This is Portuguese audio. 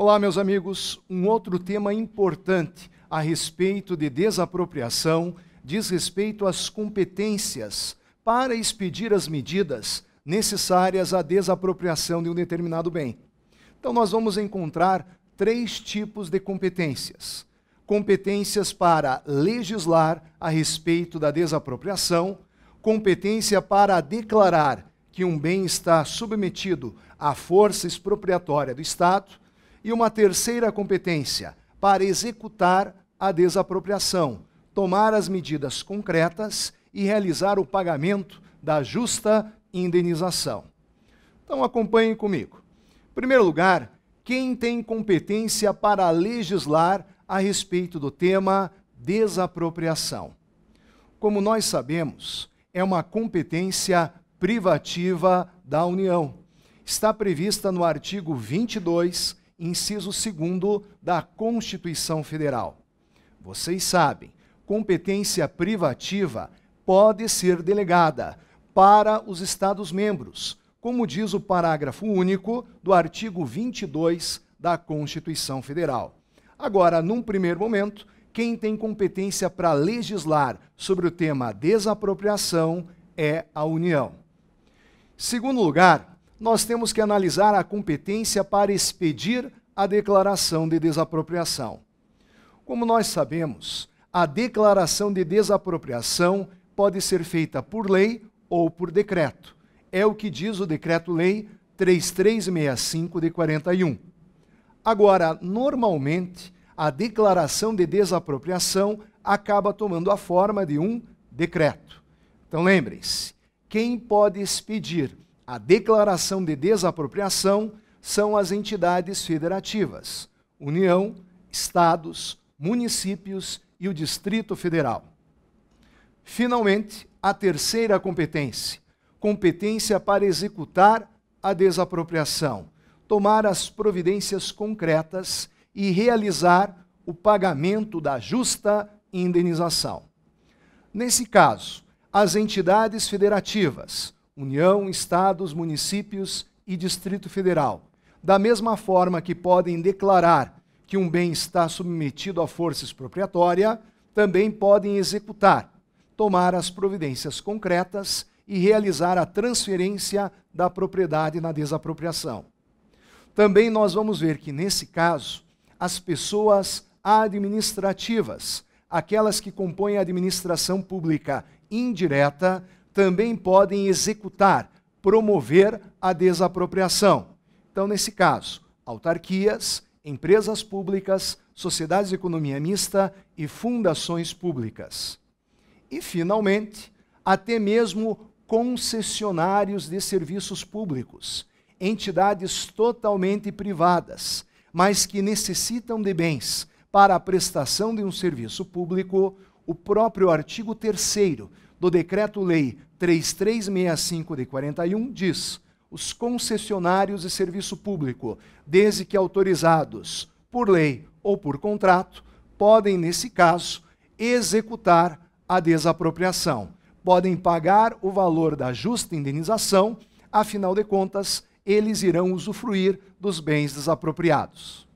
Olá, meus amigos. Um outro tema importante a respeito de desapropriação diz respeito às competências para expedir as medidas necessárias à desapropriação de um determinado bem. Então, nós vamos encontrar três tipos de competências: competências para legislar a respeito da desapropriação, competência para declarar que um bem está submetido à força expropriatória do Estado e uma terceira competência, para executar a desapropriação, tomar as medidas concretas e realizar o pagamento da justa indenização. Então acompanhem comigo. Em primeiro lugar, quem tem competência para legislar a respeito do tema desapropriação? Como nós sabemos, é uma competência privativa da União. Está prevista no artigo 22 inciso 2 da Constituição Federal. Vocês sabem, competência privativa pode ser delegada para os Estados-membros, como diz o parágrafo único do artigo 22 da Constituição Federal. Agora, num primeiro momento, quem tem competência para legislar sobre o tema desapropriação é a União. Segundo lugar, nós temos que analisar a competência para expedir a declaração de desapropriação. Como nós sabemos, a declaração de desapropriação pode ser feita por lei ou por decreto. É o que diz o Decreto-Lei 3365 de 41. Agora, normalmente, a declaração de desapropriação acaba tomando a forma de um decreto. Então lembrem-se, quem pode expedir a declaração de desapropriação são as entidades federativas: União, Estados, municípios e o Distrito Federal. Finalmente, a terceira competência: competência para executar a desapropriação, tomar as providências concretas e realizar o pagamento da justa indenização. Nesse caso, as entidades federativas, União, estados, municípios e Distrito Federal. Da mesma forma que podem declarar que um bem está submetido à força expropriatória, também podem executar, tomar as providências concretas e realizar a transferência da propriedade na desapropriação. Também nós vamos ver que, nesse caso, as pessoas administrativas, aquelas que compõem a administração pública indireta, também podem executar, promover a desapropriação. Então, nesse caso, autarquias, empresas públicas, sociedades de economia mista e fundações públicas. E, finalmente, até mesmo concessionários de serviços públicos, entidades totalmente privadas, mas que necessitam de bens para a prestação de um serviço público, o próprio artigo 3 do Decreto-Lei 3365 de 41 diz: os concessionários de serviço público, desde que autorizados por lei ou por contrato, podem, nesse caso, executar a desapropriação. Podem pagar o valor da justa indenização, afinal de contas, eles irão usufruir dos bens desapropriados.